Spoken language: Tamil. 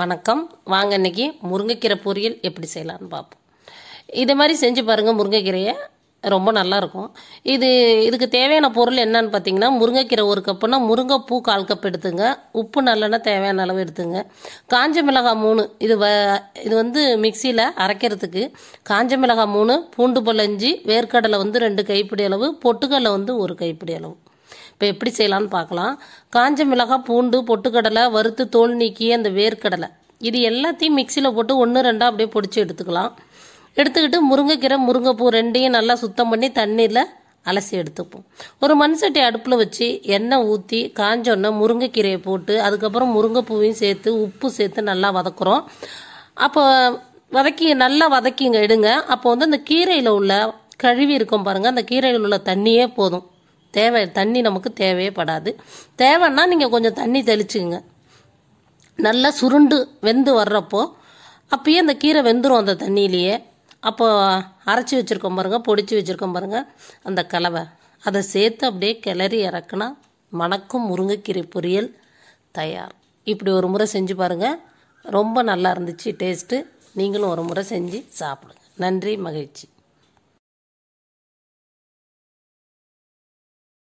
வணக்கம் வாங்க இன்றைக்கி முருங்கைக்கீரை பொரியல் எப்படி செய்யலான்னு பார்ப்போம் இது மாதிரி செஞ்சு பாருங்கள் முருங்கைக்கீரையை ரொம்ப நல்லாயிருக்கும் இது இதுக்கு தேவையான பொருள் என்னன்னு பார்த்தீங்கன்னா முருங்கைக்கீரை ஒரு கப்புனா முருங்கைப்பூ கால் கப் எடுத்துங்க உப்பு நல்லெண்ணெய் தேவையான அளவு எடுத்துங்க காஞ்ச மிளகாய் மூணு இது வ இது வந்து மிக்சியில் அரைக்கிறதுக்கு காஞ்ச மிளகாய் மூணு பூண்டு பொலஞ்சி வேர்க்கடலை வந்து ரெண்டு கைப்பிடி அளவு பொட்டுக்கடலை வந்து ஒரு கைப்பிடி அளவு இப்போ எப்படி செய்யலாம்னு பார்க்கலாம் காஞ்ச மிளகாய் பூண்டு பொட்டுக்கடலை வறுத்து தோல் நீக்கி அந்த வேர்க்கடலை இது எல்லாத்தையும் மிக்சியில் போட்டு ஒன்று ரெண்டாக அப்படியே பொடிச்சு எடுத்துக்கலாம் எடுத்துக்கிட்டு முருங்கைக்கீரை முருங்கைப்பூ ரெண்டையும் நல்லா சுத்தம் பண்ணி தண்ணியில் அலசி எடுத்துப்போம் ஒரு மண் சட்டி அடுப்பில் வச்சு எண்ணெய் ஊற்றி காஞ்சோன்ன முருங்கைக்கீரையை போட்டு அதுக்கப்புறம் முருங்கைப்பூவையும் சேர்த்து உப்பு சேர்த்து நல்லா வதக்குறோம் அப்போ வதக்கி நல்லா வதக்கிங்க எடுங்க அப்போ வந்து அந்த கீரையில் உள்ள கழுவி இருக்கும் பாருங்கள் அந்த கீரையில் உள்ள தண்ணியே போதும் தேவை தண்ணி நமக்கு தேவையே படாது தேவைன்னா நீங்கள் கொஞ்சம் தண்ணி தெளிச்சுங்க நல்லா சுருண்டு வெந்து வர்றப்போ அப்பயே அந்த கீரை வெந்துடும் அந்த தண்ணியிலேயே அப்போ அரைச்சி வச்சுருக்கோம் பாருங்கள் பொடிச்சு வச்சுருக்கோம் பாருங்கள் அந்த கலவை அதை சேர்த்து அப்படியே கிளறி இறக்குனா மணக்கும் முருங்கைக்கீரை பொரியல் தயார் இப்படி ஒரு முறை செஞ்சு பாருங்கள் ரொம்ப நல்லா இருந்துச்சு டேஸ்ட்டு நீங்களும் ஒரு முறை செஞ்சு சாப்பிடுங்க நன்றி மகிழ்ச்சி